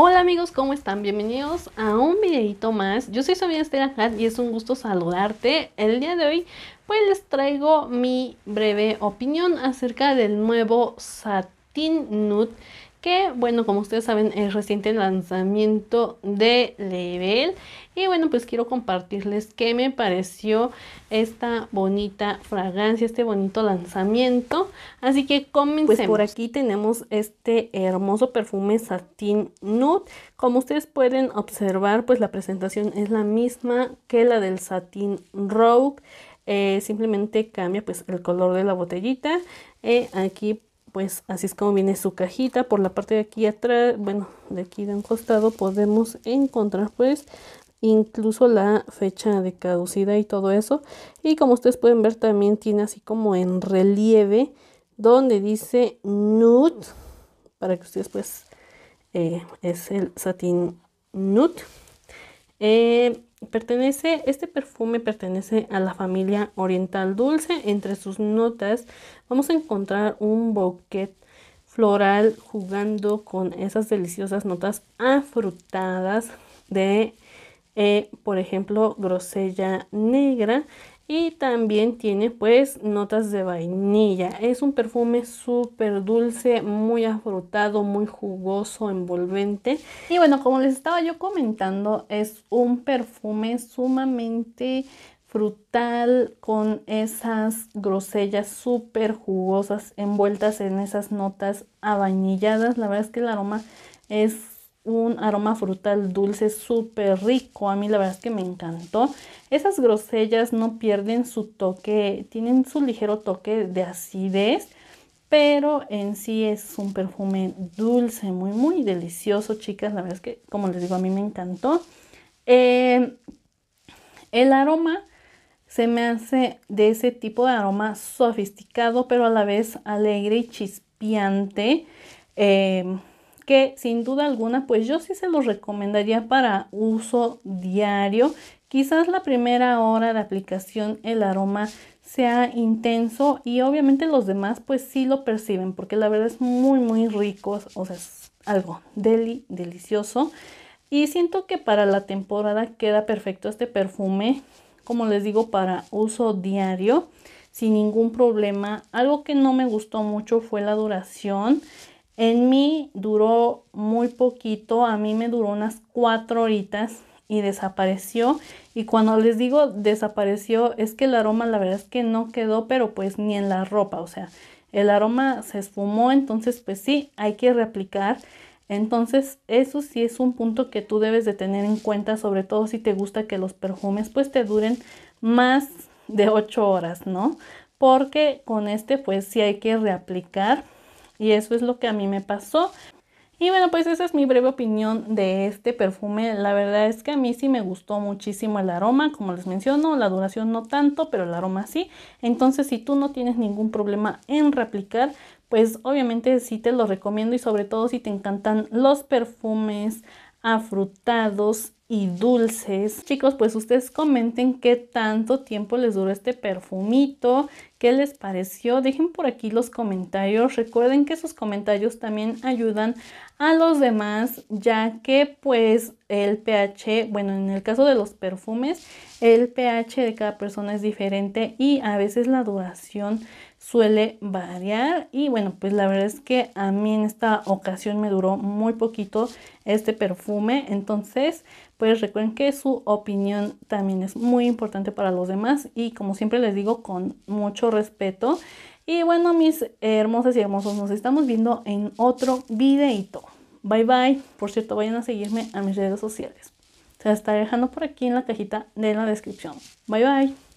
Hola amigos, ¿cómo están? Bienvenidos a un videito más. Yo soy Sofía Estela Hat y es un gusto saludarte. El día de hoy pues les traigo mi breve opinión acerca del nuevo satin nude que bueno, como ustedes saben, es reciente lanzamiento de Level. Y bueno, pues quiero compartirles qué me pareció esta bonita fragancia, este bonito lanzamiento. Así que comencemos. Pues por aquí tenemos este hermoso perfume Satin Nude. Como ustedes pueden observar, pues la presentación es la misma que la del Satin Rogue. Eh, simplemente cambia pues el color de la botellita Y eh, aquí pues así es como viene su cajita por la parte de aquí atrás bueno de aquí de un costado podemos encontrar pues incluso la fecha de caducidad y todo eso y como ustedes pueden ver también tiene así como en relieve donde dice nude para que ustedes pues eh, es el satín nude eh, Pertenece, este perfume pertenece a la familia oriental dulce. Entre sus notas vamos a encontrar un bouquet floral jugando con esas deliciosas notas afrutadas de, eh, por ejemplo, grosella negra y también tiene pues notas de vainilla. Es un perfume súper dulce, muy afrutado, muy jugoso, envolvente. Y bueno, como les estaba yo comentando, es un perfume sumamente frutal con esas grosellas súper jugosas envueltas en esas notas avainilladas. La verdad es que el aroma es un aroma frutal dulce súper rico. A mí la verdad es que me encantó. Esas grosellas no pierden su toque, tienen su ligero toque de acidez, pero en sí es un perfume dulce, muy, muy delicioso, chicas. La verdad es que, como les digo, a mí me encantó. Eh, el aroma se me hace de ese tipo de aroma sofisticado, pero a la vez alegre y chispiante. Eh, que sin duda alguna pues yo sí se los recomendaría para uso diario. Quizás la primera hora de aplicación el aroma sea intenso y obviamente los demás pues sí lo perciben porque la verdad es muy muy rico, o sea, es algo deli, delicioso. Y siento que para la temporada queda perfecto este perfume, como les digo, para uso diario, sin ningún problema. Algo que no me gustó mucho fue la duración. En mí duró muy poquito, a mí me duró unas cuatro horitas y desapareció. Y cuando les digo desapareció, es que el aroma la verdad es que no quedó, pero pues ni en la ropa, o sea, el aroma se esfumó, entonces pues sí, hay que reaplicar. Entonces, eso sí es un punto que tú debes de tener en cuenta, sobre todo si te gusta que los perfumes pues te duren más de 8 horas, ¿no? Porque con este pues sí hay que reaplicar y eso es lo que a mí me pasó. Y bueno, pues esa es mi breve opinión de este perfume. La verdad es que a mí sí me gustó muchísimo el aroma, como les menciono, la duración no tanto, pero el aroma sí. Entonces, si tú no tienes ningún problema en replicar, pues obviamente sí te lo recomiendo y sobre todo si te encantan los perfumes afrutados y dulces. Chicos, pues ustedes comenten qué tanto tiempo les duró este perfumito, qué les pareció. Dejen por aquí los comentarios. Recuerden que sus comentarios también ayudan a los demás, ya que pues el pH, bueno, en el caso de los perfumes, el pH de cada persona es diferente y a veces la duración suele variar y bueno pues la verdad es que a mí en esta ocasión me duró muy poquito este perfume entonces pues recuerden que su opinión también es muy importante para los demás y como siempre les digo con mucho respeto y bueno mis hermosas y hermosos nos estamos viendo en otro videito bye bye por cierto vayan a seguirme a mis redes sociales se las estaré dejando por aquí en la cajita de la descripción bye bye